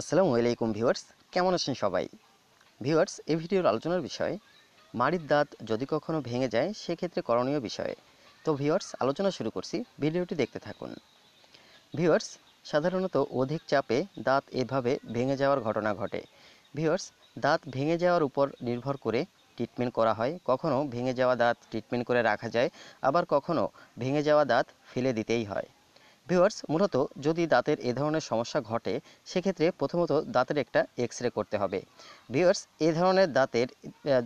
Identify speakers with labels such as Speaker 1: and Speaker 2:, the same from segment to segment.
Speaker 1: আসসালামু আলাইকুম ভিউয়ার্স কেমন আছেন সবাই ভিউয়ার্স এই ভিডিওর আলোচনার বিষয় মাড়ির দাঁত যদি কখনো ভেঙে যায় সেক্ষেত্রে করণীয় বিষয় তো ভিউয়ার্স আলোচনা শুরু করছি ভিডিওটি দেখতে থাকুন ভিউয়ার্স সাধারণত অধিক চাপে দাঁত এভাবে ভেঙে যাওয়ার ঘটনা ঘটে ভিউয়ার্স দাঁত ভেঙে যাওয়ার উপর নির্ভর করে ট্রিটমেন্ট করা হয় কখনও ভেঙে যাওয়া দাঁত ট্রিটমেন্ট করে রাখা যায় আবার কখনও ভেঙে যাওয়া দাঁত ফেলে দিতেই হয় ভিউয়ার্স মূলত যদি দাঁতের এ ধরনের সমস্যা ঘটে সেক্ষেত্রে প্রথমত দাঁতের একটা এক্স রে করতে হবে ভিউয়ার্স এ ধরনের দাঁতের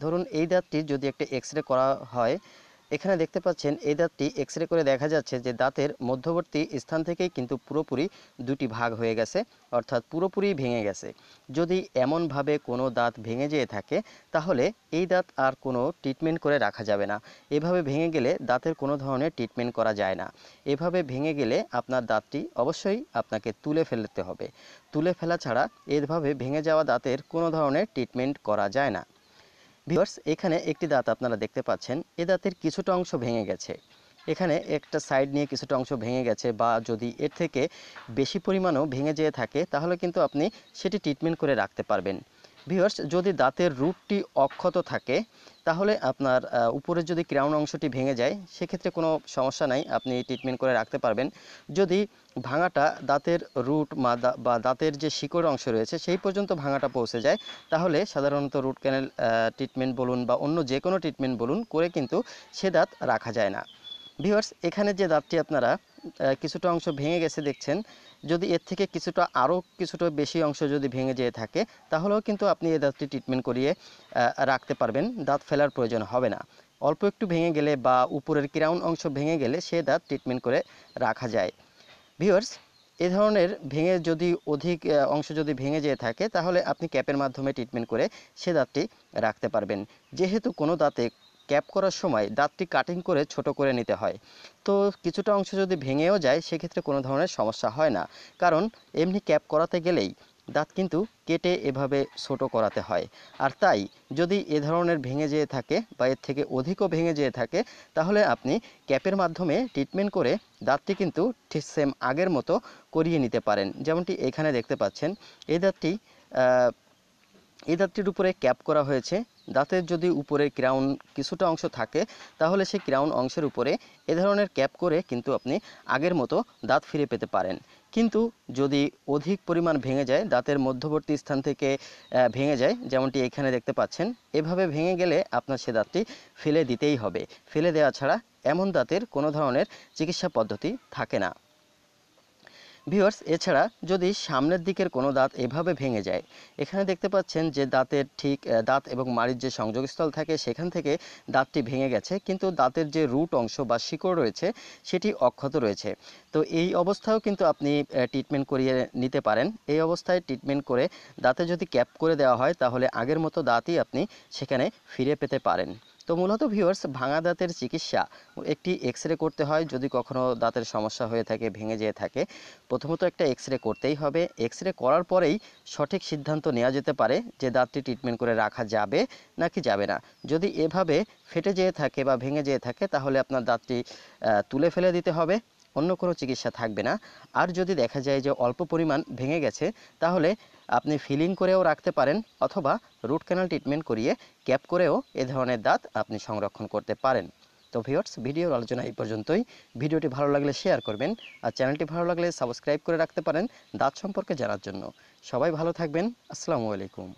Speaker 1: ধরুন এই দাঁতটির যদি একটা এক্স রে করা হয় এখানে দেখতে পাচ্ছেন এই দাঁতটি এক্স করে দেখা যাচ্ছে যে দাঁতের মধ্যবর্তী স্থান থেকে কিন্তু পুরোপুরি দুটি ভাগ হয়ে গেছে অর্থাৎ পুরোপুরি ভেঙে গেছে যদি এমনভাবে কোনো দাঁত ভেঙে যেয়ে থাকে তাহলে এই দাঁত আর কোনো ট্রিটমেন্ট করে রাখা যাবে না এভাবে ভেঙে গেলে দাঁতের কোনো ধরনের ট্রিটমেন্ট করা যায় না এভাবে ভেঙে গেলে আপনার দাঁতটি অবশ্যই আপনাকে তুলে ফেলতে হবে তুলে ফেলা ছাড়া এভাবে ভেঙে যাওয়া দাঁতের কোনো ধরনের ট্রিটমেন্ট করা যায় না ভিওর্স এখানে একটি দাঁত আপনারা দেখতে পাচ্ছেন এ দাঁতের কিছুটা অংশ ভেঙে গেছে এখানে একটা সাইড নিয়ে কিছুটা অংশ ভেঙে গেছে বা যদি এর থেকে বেশি পরিমাণও ভেঙে যেয়ে থাকে তাহলে কিন্তু আপনি সেটি ট্রিটমেন্ট করে রাখতে পারবেন ভিউয়ার্স যদি দাঁতের রুটটি অক্ষত থাকে তাহলে আপনার উপরের যদি ক্রাউন অংশটি ভেঙে যায় সেক্ষেত্রে কোনো সমস্যা নাই আপনি ট্রিটমেন্ট করে রাখতে পারবেন যদি ভাঙাটা দাঁতের রুট বা দাঁতের যে শিকড় অংশ রয়েছে সেই পর্যন্ত ভাঙাটা পৌঁছে যায় তাহলে সাধারণত রুট ক্যানেল ট্রিটমেন্ট বলুন বা অন্য যে কোনো ট্রিটমেন্ট বলুন করে কিন্তু সে দাঁত রাখা যায় না ভিউয়ার্স এখানে যে দাঁতটি আপনারা কিছুটা অংশ ভেঙে গেছে দেখছেন যদি এর থেকে কিছুটা আরও কিছুটা বেশি অংশ যদি ভেঙে যেয়ে থাকে তাহলেও কিন্তু আপনি এই দাঁতটি ট্রিটমেন্ট করিয়ে রাখতে পারবেন দাঁত ফেলার প্রয়োজন হবে না অল্প একটু ভেঙে গেলে বা উপরের ক্রাউন অংশ ভেঙে গেলে সে দাঁত ট্রিটমেন্ট করে রাখা যায় ভিওয়ার্স এ ধরনের ভেঙে যদি অধিক অংশ যদি ভেঙে যেয়ে থাকে তাহলে আপনি ক্যাপের মাধ্যমে ট্রিটমেন্ট করে সে দাঁতটি রাখতে পারবেন যেহেতু কোনো দাঁতে ক্যাপ করার সময় দাঁতটি কাটিং করে ছোট করে নিতে হয় তো কিছুটা অংশ যদি ভেঙেও যায় সেক্ষেত্রে কোনো ধরনের সমস্যা হয় না কারণ এমনি ক্যাপ করাতে গেলেই দাঁত কিন্তু কেটে এভাবে ছোট করাতে হয় আর তাই যদি এ ধরনের ভেঙে যেয়ে থাকে বা এর থেকে অধিকও ভেঙে যেয়ে থাকে তাহলে আপনি ক্যাপের মাধ্যমে ট্রিটমেন্ট করে দাঁতটি কিন্তু ঠিক সেম আগের মতো করিয়ে নিতে পারেন যেমনটি এখানে দেখতে পাচ্ছেন এই দাঁতটি এই দাঁতটির উপরে ক্যাপ করা হয়েছে দাঁতের যদি উপরে ক্রাউন কিছুটা অংশ থাকে তাহলে সেই ক্রাউন অংশের উপরে এ ধরনের ক্যাপ করে কিন্তু আপনি আগের মতো দাঁত ফিরে পেতে পারেন কিন্তু যদি অধিক পরিমাণ ভেঙে যায় দাঁতের মধ্যবর্তী স্থান থেকে ভেঙে যায় যেমনটি এখানে দেখতে পাচ্ছেন এভাবে ভেঙে গেলে আপনার সে দাঁতটি ফেলে দিতেই হবে ফেলে দেওয়া ছাড়া এমন দাঁতের কোনো ধরনের চিকিৎসা পদ্ধতি থাকে না ভিওর্স এছাড়া যদি সামনের দিকের কোনো দাঁত এভাবে ভেঙে যায় এখানে দেখতে পাচ্ছেন যে দাঁতের ঠিক দাঁত এবং মাড়ির যে সংযোগস্থল থাকে সেখান থেকে দাঁতটি ভেঙে গেছে কিন্তু দাঁতের যে রুট অংশ বা শিকড় রয়েছে সেটি অক্ষত রয়েছে তো এই অবস্থাও কিন্তু আপনি ট্রিটমেন্ট করিয়ে নিতে পারেন এই অবস্থায় ট্রিটমেন্ট করে দাঁতে যদি ক্যাপ করে দেওয়া হয় তাহলে আগের মতো দাঁতই আপনি সেখানে ফিরে পেতে পারেন তো মূলত ভিউয়ার্স ভাঙা দাঁতের চিকিৎসা একটি এক্স রে করতে হয় যদি কখনও দাঁতের সমস্যা হয়ে থাকে ভেঙে যেয়ে থাকে প্রথমত একটা এক্স রে করতেই হবে এক্স রে করার পরেই সঠিক সিদ্ধান্ত নেওয়া যেতে পারে যে দাঁতটি ট্রিটমেন্ট করে রাখা যাবে নাকি যাবে না যদি এভাবে ফেটে যেয়ে থাকে বা ভেঙে যেয়ে থাকে তাহলে আপনার দাঁতটি তুলে ফেলে দিতে হবে অন্য কোনো চিকিৎসা থাকবে না আর যদি দেখা যায় যে অল্প পরিমাণ ভেঙে গেছে তাহলে আপনি ফিলিং করেও রাখতে পারেন অথবা রুট ক্যানাল ট্রিটমেন্ট করিয়ে ক্যাপ করেও এ ধরনের দাঁত আপনি সংরক্ষণ করতে পারেন তো ভিওর্স ভিডিওর আলোচনা এই পর্যন্তই ভিডিওটি ভালো লাগলে শেয়ার করবেন আর চ্যানেলটি ভালো লাগলে সাবস্ক্রাইব করে রাখতে পারেন দাঁত সম্পর্কে জানার জন্য সবাই ভালো থাকবেন আসসালামু আলাইকুম